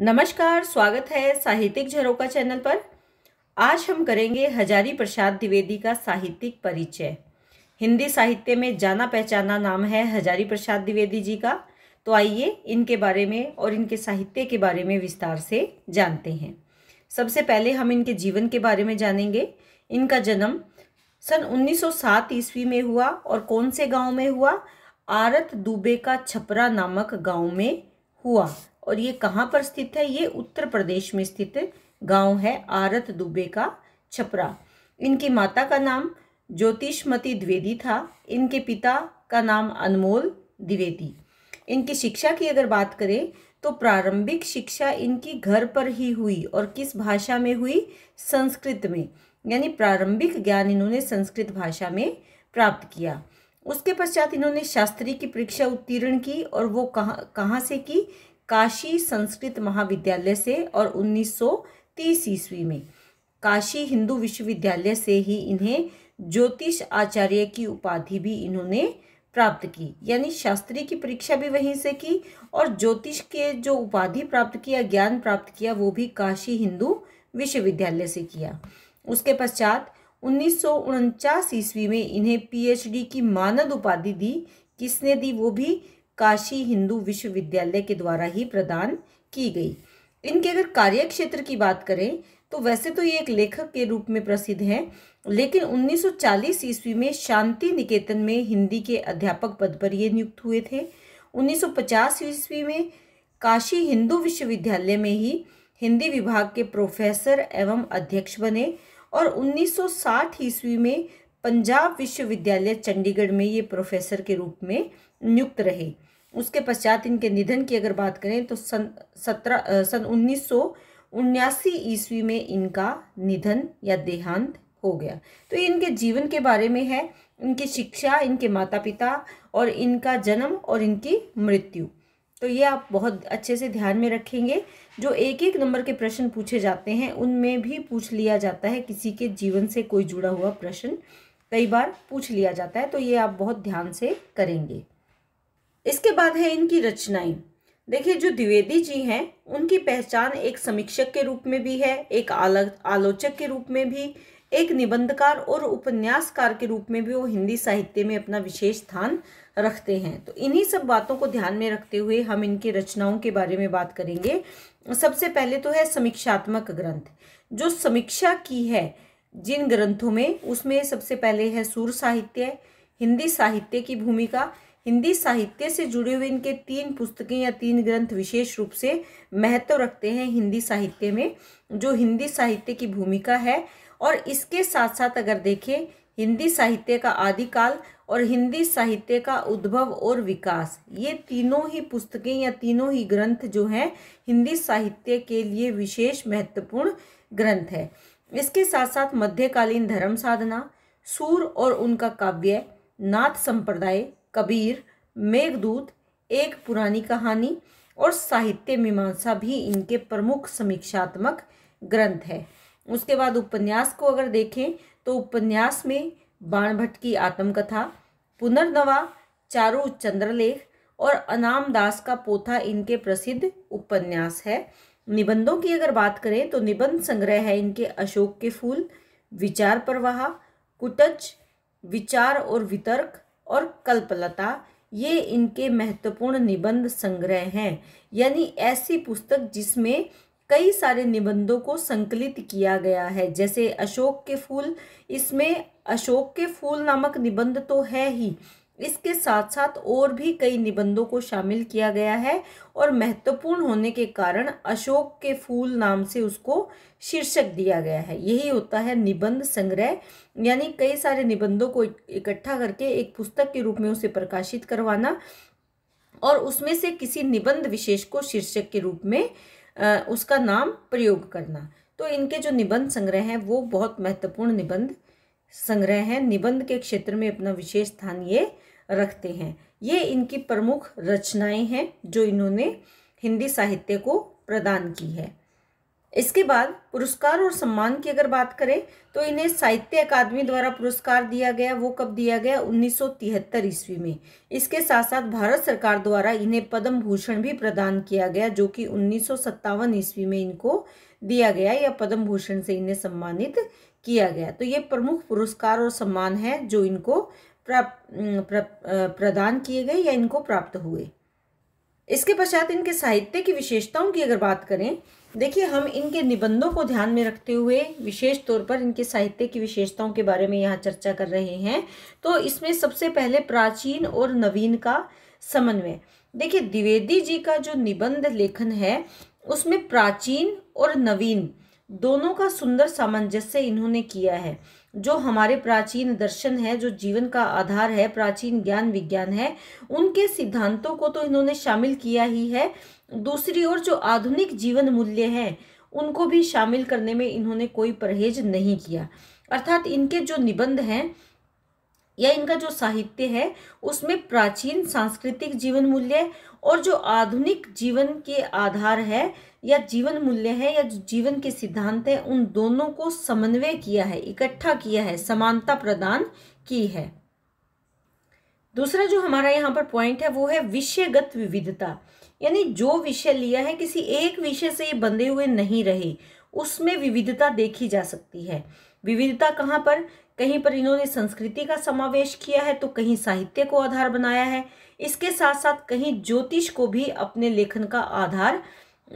नमस्कार स्वागत है साहित्यिक झरोका चैनल पर आज हम करेंगे हजारी प्रसाद द्विवेदी का साहित्यिक परिचय हिंदी साहित्य में जाना पहचाना नाम है हजारी प्रसाद द्विवेदी जी का तो आइए इनके बारे में और इनके साहित्य के बारे में विस्तार से जानते हैं सबसे पहले हम इनके जीवन के बारे में जानेंगे इनका जन्म सन 1907 ईस्वी में हुआ और कौन से गांव में हुआ आरत दुबे का छपरा नामक गांव में हुआ और ये कहाँ पर स्थित है ये उत्तर प्रदेश में स्थित गांव है आरत दुबे का छपरा इनकी माता का नाम ज्योतिषमती द्विवेदी था इनके पिता का नाम अनमोल द्विवेदी इनकी शिक्षा की अगर बात करें तो प्रारंभिक शिक्षा इनकी घर पर ही हुई और किस भाषा में हुई संस्कृत में यानी प्रारंभिक ज्ञान इन्होंने संस्कृत भाषा में प्राप्त किया उसके पश्चात इन्होंने शास्त्री की परीक्षा उत्तीर्ण की और वो कहाँ कहाँ से की काशी संस्कृत महाविद्यालय से और 1930 ईस्वी में काशी हिंदू विश्वविद्यालय से ही इन्हें ज्योतिष आचार्य की उपाधि भी इन्होंने प्राप्त की यानी शास्त्री की परीक्षा भी वहीं से की और ज्योतिष के जो उपाधि प्राप्त किया ज्ञान प्राप्त किया वो भी काशी हिंदू विश्वविद्यालय से किया उसके पश्चात उन्नीस ईस्वी में इन्हें पीएचडी की मानद उपाधि दी किसने दी वो भी काशी हिंदू विश्वविद्यालय के द्वारा ही प्रदान की गई इनके अगर कार्य क्षेत्र की बात करें तो वैसे तो ये एक लेखक के रूप में प्रसिद्ध हैं लेकिन 1940 ईस्वी में शांति निकेतन में हिंदी के अध्यापक पद पर ये नियुक्त हुए थे 1950 ईस्वी में काशी हिंदू विश्वविद्यालय में ही हिंदी विभाग के प्रोफेसर एवं अध्यक्ष बने और 1960 ईस्वी में पंजाब विश्वविद्यालय चंडीगढ़ में ये प्रोफेसर के रूप में नियुक्त रहे उसके पश्चात इनके निधन की अगर बात करें तो सन सत्रह सन उन्नीस उन्यासी ईस्वी में इनका निधन या देहांत हो गया तो ये इनके जीवन के बारे में है इनकी शिक्षा इनके माता पिता और इनका जन्म और इनकी मृत्यु तो ये आप बहुत अच्छे से ध्यान में रखेंगे जो एक एक नंबर के प्रश्न पूछे जाते हैं उनमें भी पूछ लिया जाता है किसी के जीवन से कोई जुड़ा हुआ प्रश्न कई बार पूछ लिया जाता है तो ये आप बहुत ध्यान से करेंगे इसके बाद है इनकी रचनाएं देखिए जो द्विवेदी जी हैं उनकी पहचान एक समीक्षक के रूप में भी है एक आलोचक के रूप में भी एक निबंधकार और उपन्यासकार के रूप में भी वो हिंदी साहित्य में अपना विशेष स्थान रखते हैं तो इन्हीं सब बातों को ध्यान में रखते हुए हम इनकी रचनाओं के बारे में बात करेंगे सबसे पहले तो है समीक्षात्मक ग्रंथ जो समीक्षा की है जिन ग्रंथों में उसमें सबसे पहले है सूर साहित्य हिंदी साहित्य की भूमिका हिंदी साहित्य से जुड़े हुए इनके तीन पुस्तकें या तीन ग्रंथ विशेष रूप से महत्व रखते हैं हिंदी साहित्य में जो हिंदी साहित्य की भूमिका है और इसके साथ साथ अगर देखें हिंदी साहित्य का आदिकाल और हिंदी साहित्य का उद्भव और विकास ये तीनों ही पुस्तकें या तीनों ही ग्रंथ जो हैं हिंदी साहित्य के लिए विशेष महत्वपूर्ण ग्रंथ है इसके साथ साथ मध्यकालीन धर्म साधना सूर और उनका काव्य नाथ संप्रदाय कबीर मेघदूत एक पुरानी कहानी और साहित्य मीमांसा भी इनके प्रमुख समीक्षात्मक ग्रंथ है उसके बाद उपन्यास को अगर देखें तो उपन्यास में बाण भट्ट की आत्मकथा पुनर्नवा चारू चंद्रलेख और अनाम दास का पोथा इनके प्रसिद्ध उपन्यास है निबंधों की अगर बात करें तो निबंध संग्रह है इनके अशोक के फूल विचार प्रवाह कुटच विचार और वितर्क और कल्पलता ये इनके महत्वपूर्ण निबंध संग्रह हैं यानी ऐसी पुस्तक जिसमें कई सारे निबंधों को संकलित किया गया है जैसे अशोक के फूल इसमें अशोक के फूल नामक निबंध तो है ही इसके साथ साथ और भी कई निबंधों को शामिल किया गया है और महत्वपूर्ण होने के कारण अशोक के फूल नाम से उसको शीर्षक दिया गया है यही होता है निबंध संग्रह यानी कई सारे निबंधों को इकट्ठा करके एक पुस्तक के रूप में उसे प्रकाशित करवाना और उसमें से किसी निबंध विशेष को शीर्षक के रूप में उसका नाम प्रयोग करना तो इनके जो निबंध संग्रह हैं वो बहुत महत्वपूर्ण निबंध संग्रह हैं निबंध के क्षेत्र में अपना विशेष स्थान ये रखते हैं ये इनकी प्रमुख रचनाएं हैं जो इन्होंने हिंदी साहित्य को प्रदान की है इसके बाद पुरस्कार और सम्मान की अगर बात करें तो इन्हें साहित्य अकादमी द्वारा पुरस्कार दिया गया वो कब दिया गया 1973 ईस्वी में इसके साथ साथ भारत सरकार द्वारा इन्हें पद्म भूषण भी प्रदान किया गया जो कि उन्नीस ईस्वी में इनको दिया गया या पद्म भूषण से इन्हें सम्मानित किया गया तो ये प्रमुख पुरस्कार और सम्मान है जो इनको प्रदान किए गए या इनको प्राप्त हुए इसके पश्चात इनके साहित्य की विशेषताओं की अगर बात करें देखिए हम इनके निबंधों को ध्यान में रखते हुए विशेष तौर पर इनके साहित्य की विशेषताओं के बारे में यहाँ चर्चा कर रहे हैं तो इसमें सबसे पहले प्राचीन और नवीन का समन्वय देखिए द्विवेदी जी का जो निबंध लेखन है उसमें प्राचीन और नवीन दोनों का सुंदर सामंजस्य इन्होंने किया है जो हमारे प्राचीन दर्शन है जो जीवन का आधार है प्राचीन ज्ञान विज्ञान है उनके सिद्धांतों को तो इन्होंने शामिल किया ही है दूसरी ओर जो आधुनिक जीवन मूल्य है उनको भी शामिल करने में इन्होंने कोई परहेज नहीं किया अर्थात इनके जो निबंध हैं या इनका जो साहित्य है उसमें प्राचीन सांस्कृतिक जीवन मूल्य और जो आधुनिक जीवन के आधार है या जीवन मूल्य है या जीवन के सिद्धांत है उन दोनों को समन्वय किया है इकट्ठा किया है समानता प्रदान की है दूसरा जो हमारा यहाँ पर पॉइंट है वो है विषयगत विविधता यानी जो विषय लिया है किसी एक विषय से ये बंधे हुए नहीं रहे उसमें विविधता देखी जा सकती है विविधता कहाँ पर कहीं पर इन्होंने संस्कृति का समावेश किया है तो कहीं साहित्य को आधार बनाया है इसके साथ साथ कहीं ज्योतिष को भी अपने लेखन का आधार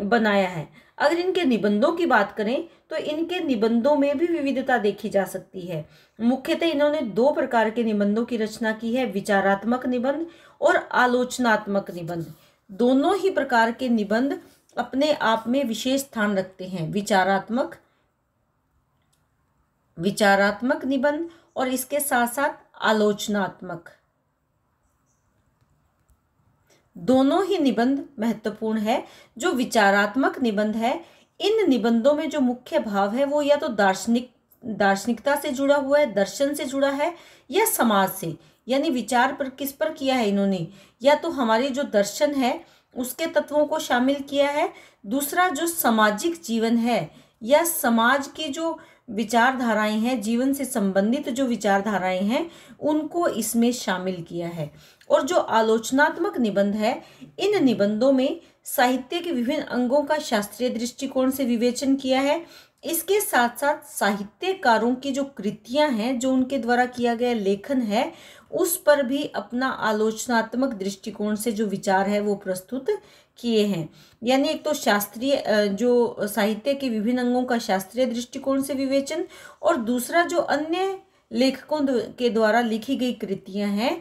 बनाया है अगर इनके निबंधों की बात करें तो इनके निबंधों में भी विविधता देखी जा सकती है मुख्यतः इन्होंने दो प्रकार के निबंधों की रचना की है विचारात्मक निबंध और आलोचनात्मक निबंध दोनों ही प्रकार के निबंध अपने आप में विशेष स्थान रखते हैं विचारात्मक विचारात्मक निबंध और इसके साथ साथ आलोचनात्मक दोनों ही निबंध महत्वपूर्ण है जो विचारात्मक निबंध है इन निबंधों में जो मुख्य भाव है वो या तो दार्शनिक दार्शनिकता से जुड़ा हुआ है दर्शन से जुड़ा है या समाज से यानी विचार पर किस पर किया है इन्होंने या तो हमारे जो दर्शन है उसके तत्वों को शामिल किया है दूसरा जो सामाजिक जीवन है या समाज की जो विचारधाराएं हैं जीवन से संबंधित जो विचारधाराएं हैं उनको इसमें शामिल किया है और जो आलोचनात्मक निबंध है इन निबंधों में साहित्य के विभिन्न अंगों का शास्त्रीय दृष्टिकोण से विवेचन किया है इसके साथ साथ साहित्यकारों की जो कृतियां हैं जो उनके द्वारा किया गया लेखन है उस पर भी अपना आलोचनात्मक दृष्टिकोण से जो विचार है वो प्रस्तुत किए हैं यानी एक तो शास्त्रीय जो साहित्य के विभिन्न अंगों का शास्त्रीय दृष्टिकोण से विवेचन और दूसरा जो अन्य लेखकों के द्वारा लिखी गई कृतियां हैं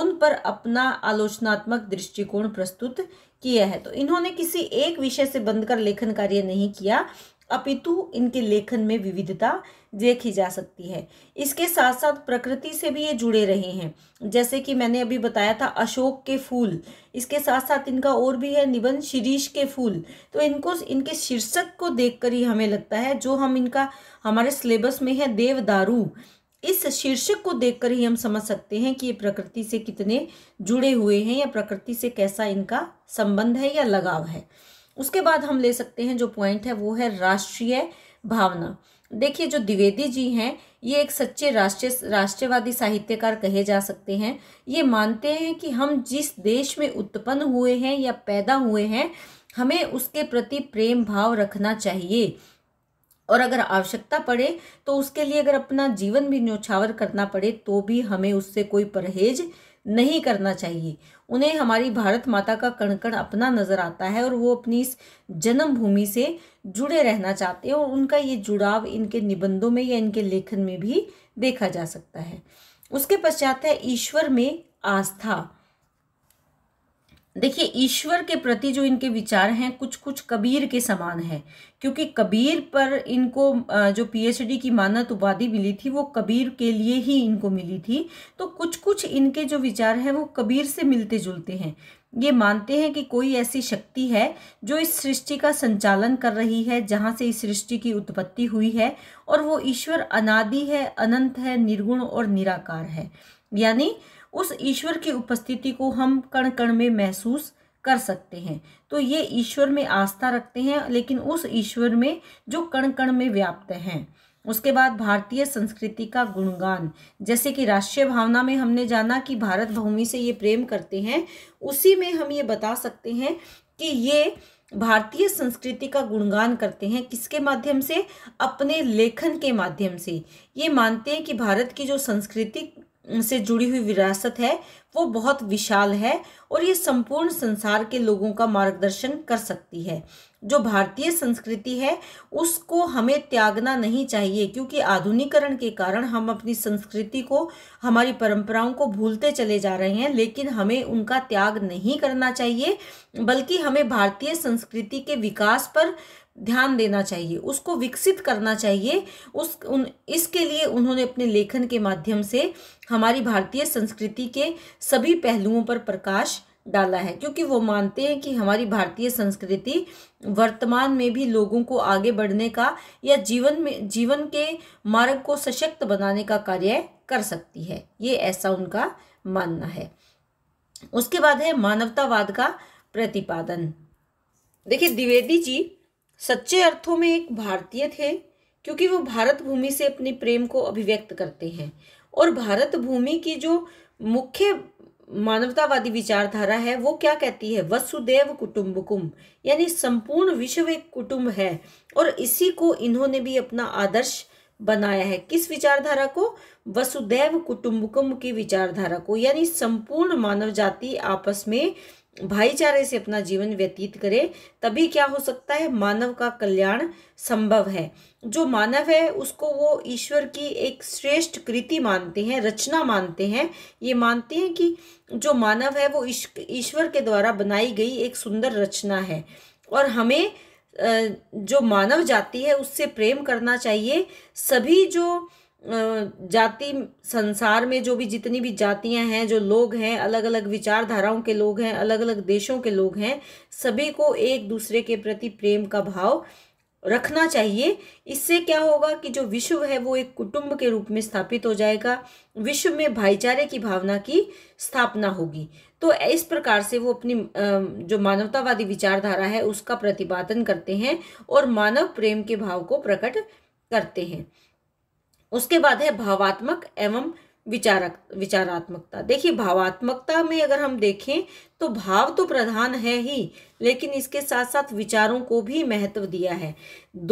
उन पर अपना आलोचनात्मक दृष्टिकोण प्रस्तुत किया है तो इन्होंने किसी एक विषय से बंद कर लेखन कार्य नहीं किया अपितु इनके लेखन में विविधता देखी जा सकती है इसके साथ साथ प्रकृति से भी ये जुड़े रहे हैं जैसे कि मैंने अभी बताया था अशोक के फूल इसके साथ साथ इनका और भी है निबंध शिरीष के फूल तो इनको इनके शीर्षक को देखकर ही हमें लगता है जो हम इनका हमारे सिलेबस में है देवदारू इस शीर्षक को देखकर ही हम समझ सकते हैं कि ये प्रकृति से कितने जुड़े हुए हैं या प्रकृति से कैसा इनका संबंध है या लगाव है उसके बाद हम ले सकते हैं जो पॉइंट है वो है राष्ट्रीय भावना देखिए जो द्विवेदी जी हैं ये एक सच्चे राष्ट्रीय राष्ट्रवादी साहित्यकार कहे जा सकते हैं ये मानते हैं कि हम जिस देश में उत्पन्न हुए हैं या पैदा हुए हैं हमें उसके प्रति प्रेम भाव रखना चाहिए और अगर आवश्यकता पड़े तो उसके लिए अगर अपना जीवन भी न्योछावर करना पड़े तो भी हमें उससे कोई परहेज नहीं करना चाहिए उन्हें हमारी भारत माता का कण कण अपना नज़र आता है और वो अपनी इस जन्मभूमि से जुड़े रहना चाहते हैं और उनका ये जुड़ाव इनके निबंधों में या इनके लेखन में भी देखा जा सकता है उसके पश्चात है ईश्वर में आस्था देखिए ईश्वर के प्रति जो इनके विचार हैं कुछ कुछ कबीर के समान है क्योंकि कबीर पर इनको जो पीएचडी की मानत उपाधि मिली थी वो कबीर के लिए ही इनको मिली थी तो कुछ कुछ इनके जो विचार हैं वो कबीर से मिलते जुलते हैं ये मानते हैं कि कोई ऐसी शक्ति है जो इस सृष्टि का संचालन कर रही है जहाँ से इस सृष्टि की उत्पत्ति हुई है और वो ईश्वर अनादि है अनंत है निर्गुण और निराकार है यानी उस ईश्वर की उपस्थिति को हम कण कण में महसूस कर सकते हैं तो ये ईश्वर में आस्था रखते हैं लेकिन उस ईश्वर में जो कण कण में व्याप्त हैं उसके बाद भारतीय संस्कृति का गुणगान जैसे कि राष्ट्रीय भावना में हमने जाना कि भारत भूमि से ये प्रेम करते हैं उसी में हम ये बता सकते हैं कि ये भारतीय संस्कृति का गुणगान करते हैं किसके माध्यम से अपने लेखन के माध्यम से ये मानते हैं कि भारत की जो संस्कृति से जुड़ी हुई विरासत है वो बहुत विशाल है और ये संपूर्ण संसार के लोगों का मार्गदर्शन कर सकती है जो भारतीय संस्कृति है उसको हमें त्यागना नहीं चाहिए क्योंकि आधुनिकरण के कारण हम अपनी संस्कृति को हमारी परंपराओं को भूलते चले जा रहे हैं लेकिन हमें उनका त्याग नहीं करना चाहिए बल्कि हमें भारतीय संस्कृति के विकास पर ध्यान देना चाहिए उसको विकसित करना चाहिए उस उन इसके लिए उन्होंने अपने लेखन के माध्यम से हमारी भारतीय संस्कृति के सभी पहलुओं पर प्रकाश डाला है क्योंकि वो मानते हैं कि हमारी भारतीय संस्कृति वर्तमान में भी लोगों को आगे बढ़ने का या जीवन में जीवन के मार्ग को सशक्त बनाने का कार्य कर सकती है ये ऐसा उनका मानना है उसके बाद है मानवतावाद का प्रतिपादन देखिए द्विवेदी जी सच्चे अर्थों में एक भारतीय थे क्योंकि वो भारत भूमि से अपने प्रेम को अभिव्यक्त करते हैं और भारत भूमि की जो मुख्य मानवतावादी विचारधारा है वो क्या कहती है वसुदेव कुटुम्बकुम यानी संपूर्ण विश्व एक कुटुंब है और इसी को इन्होंने भी अपना आदर्श बनाया है किस विचारधारा को वसुदेव कुटुम्बकुम की विचारधारा को यानी संपूर्ण मानव जाति आपस में भाईचारे से अपना जीवन व्यतीत करे तभी क्या हो सकता है मानव का कल्याण संभव है जो मानव है उसको वो ईश्वर की एक श्रेष्ठ कृति मानते हैं रचना मानते हैं ये मानते हैं कि जो मानव है वो ईश्वर के द्वारा बनाई गई एक सुंदर रचना है और हमें जो मानव जाति है उससे प्रेम करना चाहिए सभी जो जाति संसार में जो भी जितनी भी जातियां हैं जो लोग हैं अलग अलग विचारधाराओं के लोग हैं अलग अलग देशों के लोग हैं सभी को एक दूसरे के प्रति प्रेम का भाव रखना चाहिए इससे क्या होगा कि जो विश्व है वो एक कुटुंब के रूप में स्थापित हो जाएगा विश्व में भाईचारे की भावना की स्थापना होगी तो इस प्रकार से वो अपनी जो मानवतावादी विचारधारा है उसका प्रतिपादन करते हैं और मानव प्रेम के भाव को प्रकट करते हैं उसके बाद है भावात्मक एवं विचारक विचारात्मकता देखिए भावात्मकता में अगर हम देखें तो भाव तो प्रधान है ही लेकिन इसके साथ साथ विचारों को भी महत्व दिया है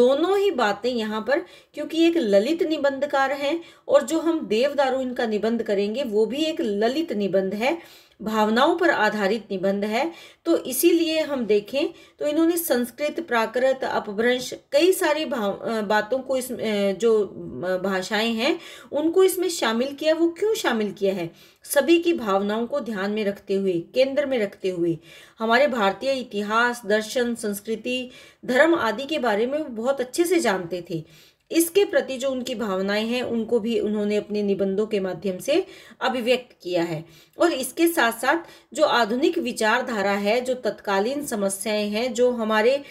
दोनों ही बातें यहाँ पर क्योंकि एक ललित निबंधकार हैं और जो हम देवदारू इनका निबंध करेंगे वो भी एक ललित निबंध है भावनाओं पर आधारित निबंध है तो इसीलिए हम देखें तो इन्होंने संस्कृत प्राकृत अपभ्रंश कई सारी बातों को इस जो भाषाएं हैं उनको इसमें शामिल किया वो क्यों शामिल किया है सभी की भावनाओं को ध्यान में रखते हुए केंद्र में रखते हुए हमारे भारतीय इतिहास दर्शन संस्कृति धर्म आदि के बारे में वो बहुत अच्छे से जानते थे इसके प्रति जो उनकी भावनाएं हैं उनको भी उन्होंने अपने निबंधों के माध्यम से अभिव्यक्त किया है और इसके साथ साथ जो आधुनिक विचारधारा है जो तत्कालीन समस्याएं हैं जो हमारे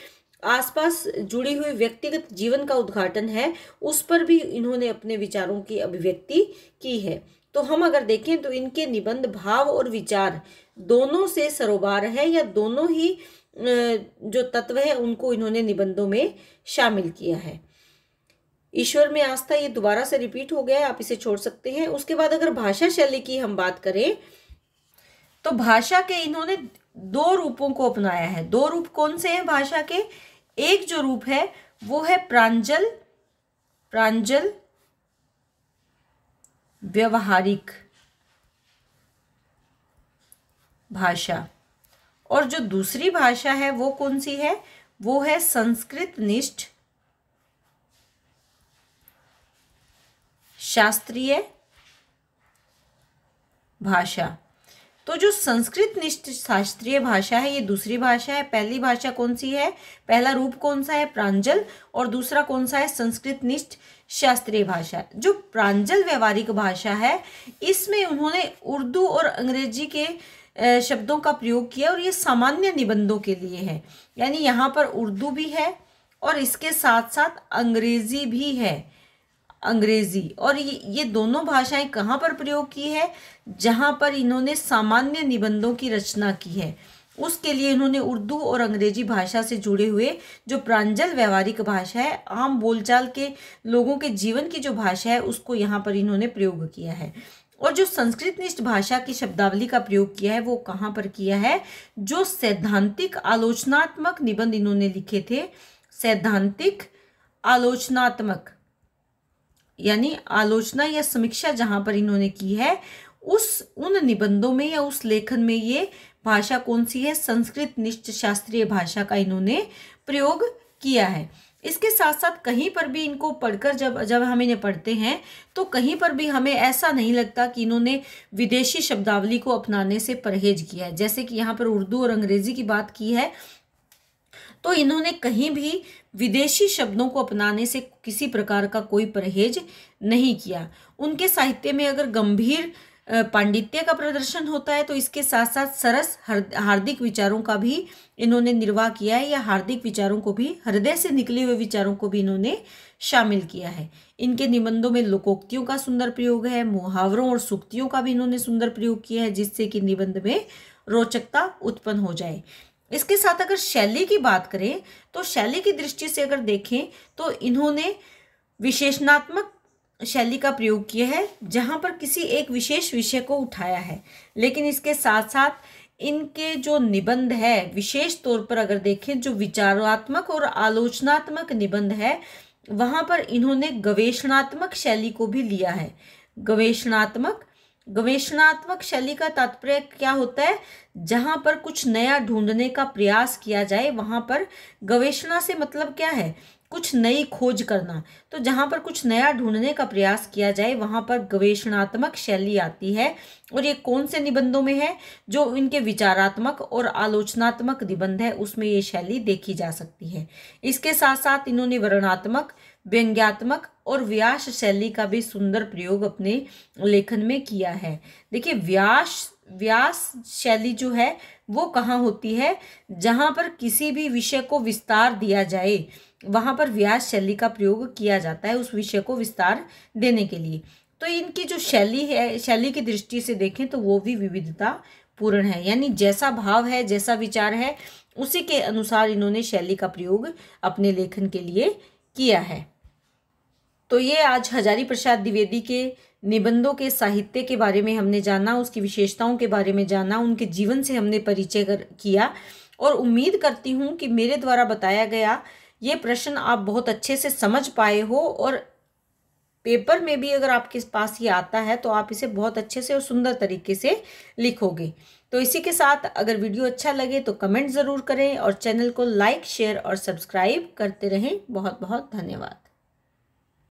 आसपास जुड़ी हुई व्यक्तिगत जीवन का उद्घाटन है उस पर भी इन्होंने अपने विचारों की अभिव्यक्ति की है तो हम अगर देखें तो इनके निबंध भाव और विचार दोनों से सरोबार है या दोनों ही जो तत्व हैं उनको इन्होंने निबंधों में शामिल किया है ईश्वर में आस्था ये दोबारा से रिपीट हो गया है आप इसे छोड़ सकते हैं उसके बाद अगर भाषा शैली की हम बात करें तो भाषा के इन्होंने दो रूपों को अपनाया है दो रूप कौन से हैं भाषा के एक जो रूप है वो है प्रांजल प्रांजल व्यवहारिक भाषा और जो दूसरी भाषा है वो कौन सी है वो है संस्कृत निष्ठ शास्त्रीय भाषा तो जो संस्कृत निष्ठ शास्त्रीय भाषा है ये दूसरी भाषा है पहली भाषा कौन सी है पहला रूप कौन सा है प्रांजल और दूसरा कौन सा है संस्कृत निष्ठ शास्त्रीय भाषा जो प्रांजल व्यवहारिक भाषा है इसमें उन्होंने उर्दू और अंग्रेजी के शब्दों का प्रयोग किया और ये सामान्य निबंधों के लिए है यानी यहाँ पर उर्दू भी है और इसके साथ साथ अंग्रेजी भी है अंग्रेजी और ये ये दोनों भाषाएं कहाँ पर प्रयोग की है जहाँ पर इन्होंने सामान्य निबंधों की रचना की है उसके लिए इन्होंने उर्दू और अंग्रेजी भाषा से जुड़े हुए जो प्रांजल व्यवहारिक भाषा है आम बोलचाल के लोगों के जीवन की जो भाषा है उसको यहाँ पर इन्होंने प्रयोग किया है और जो संस्कृत निष्ठ भाषा की शब्दावली का प्रयोग किया है वो कहाँ पर किया है जो सैद्धांतिक आलोचनात्मक निबंध इन्होंने लिखे थे सैद्धांतिक आलोचनात्मक यानी आलोचना या समीक्षा जहाँ पर इन्होंने की है उस उन निबंधों में या उस लेखन में ये भाषा कौन सी है संस्कृत निश्चित शास्त्रीय भाषा का इन्होंने प्रयोग किया है इसके साथ साथ कहीं पर भी इनको पढ़कर जब जब हम इन्हें पढ़ते हैं तो कहीं पर भी हमें ऐसा नहीं लगता कि इन्होंने विदेशी शब्दावली को अपनाने से परहेज किया है जैसे कि यहाँ पर उर्दू और अंग्रेजी की बात की है तो इन्होंने कहीं भी विदेशी शब्दों को अपनाने से किसी प्रकार का कोई परहेज नहीं किया उनके साहित्य में अगर गंभीर पांडित्य का प्रदर्शन होता है तो इसके साथ साथ सरस हार्दिक विचारों का भी इन्होंने निर्वाह किया है या हार्दिक विचारों को भी हृदय से निकले हुए विचारों को भी इन्होंने शामिल किया है इनके निबंधों में लोकोक्तियों का सुंदर प्रयोग है मुहावरों और सुक्तियों का भी इन्होंने सुंदर प्रयोग किया है जिससे कि निबंध में रोचकता उत्पन्न हो जाए इसके साथ अगर शैली की बात करें तो शैली की दृष्टि से अगर देखें तो इन्होंने विशेषणात्मक शैली का प्रयोग किया है जहाँ पर किसी एक विशेष विषय को उठाया है लेकिन इसके साथ साथ इनके जो निबंध है विशेष तौर पर अगर देखें जो विचारात्मक और आलोचनात्मक निबंध है वहाँ पर इन्होंने गवेषणात्मक शैली को भी लिया है गवेषणात्मक गवेषणात्मक शैली का तात्पर्य क्या होता है जहाँ पर कुछ नया ढूंढने का प्रयास किया जाए वहाँ पर गवेषणा से मतलब क्या है कुछ नई खोज करना तो जहाँ पर कुछ नया ढूंढने का प्रयास किया जाए वहाँ पर गवेषणात्मक शैली आती है और ये कौन से निबंधों में है जो इनके विचारात्मक और आलोचनात्मक निबंध है उसमें ये शैली देखी जा सकती है इसके साथ साथ इन्होंने वर्णात्मक व्यंग्यात्मक और व्यास शैली का भी सुंदर प्रयोग अपने लेखन में किया है देखिए व्यास व्यास शैली जो है वो कहाँ होती है जहाँ पर किसी भी विषय को विस्तार दिया जाए वहाँ पर व्यास शैली का प्रयोग किया जाता है उस विषय को विस्तार देने के लिए तो इनकी जो शैली है शैली की दृष्टि से देखें तो वो भी विविधता पूर्ण है यानी जैसा भाव है जैसा विचार है उसी के अनुसार इन्होंने शैली का प्रयोग अपने लेखन के लिए किया है तो ये आज हजारी प्रसाद द्विवेदी के निबंधों के साहित्य के बारे में हमने जाना उसकी विशेषताओं के बारे में जाना उनके जीवन से हमने परिचय कर किया और उम्मीद करती हूँ कि मेरे द्वारा बताया गया ये प्रश्न आप बहुत अच्छे से समझ पाए हो और पेपर में भी अगर आपके पास ये आता है तो आप इसे बहुत अच्छे से और सुंदर तरीके से लिखोगे तो इसी के साथ अगर वीडियो अच्छा लगे तो कमेंट ज़रूर करें और चैनल को लाइक शेयर और सब्सक्राइब करते रहें बहुत बहुत धन्यवाद